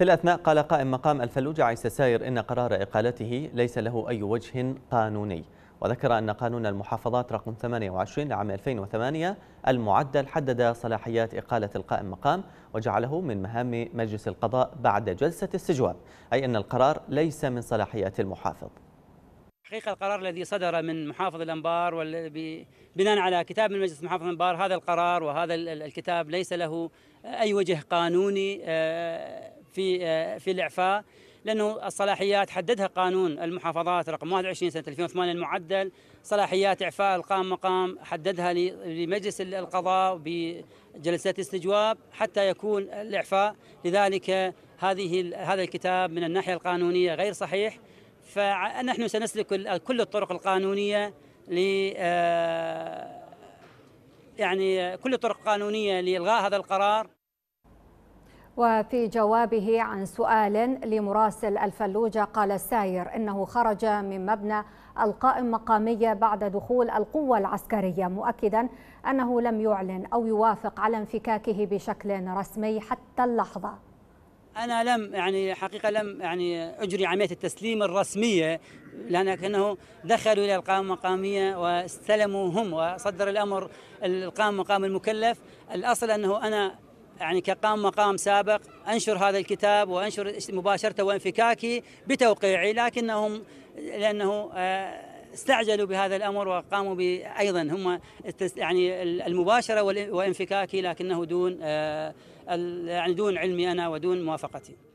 في الأثناء قال قائم مقام الفلوجة عيسى ساير إن قرار إقالته ليس له أي وجه قانوني وذكر أن قانون المحافظات رقم 28 لعام 2008 المعدل حدد صلاحيات إقالة القائم مقام وجعله من مهام مجلس القضاء بعد جلسة استجواب أي أن القرار ليس من صلاحيات المحافظ حقيقة القرار الذي صدر من محافظ الأنبار بناء على كتاب من مجلس محافظ الأنبار هذا القرار وهذا الكتاب ليس له أي وجه قانوني آه، في آه، في الاعفاء لانه الصلاحيات حددها قانون المحافظات رقم 21 سنه 2008 المعدل صلاحيات اعفاء القام مقام حددها لمجلس القضاء بجلسات استجواب حتى يكون الاعفاء لذلك هذه هذا الكتاب من الناحيه القانونيه غير صحيح فنحن سنسلك كل الطرق القانونيه ل آه، يعني كل الطرق القانونيه لالغاء هذا القرار وفي جوابه عن سؤال لمراسل الفلوجة قال الساير إنه خرج من مبنى القائم مقامية بعد دخول القوة العسكرية مؤكدا أنه لم يعلن أو يوافق على انفكاكه بشكل رسمي حتى اللحظة أنا لم يعني حقيقة لم يعني أجري عملية التسليم الرسمية لأنه دخلوا إلى القائم المقامية واستلموا هم وصدر الأمر القائم المقام المكلف الأصل أنه أنا يعني كقام مقام سابق انشر هذا الكتاب وانشر مباشره وانفكاكي بتوقيعي لكنهم لانه آه، استعجلوا بهذا الامر وقاموا ايضا هم يعني المباشره وانفكاكي لكنه دون آه، يعني دون علمي انا ودون موافقتي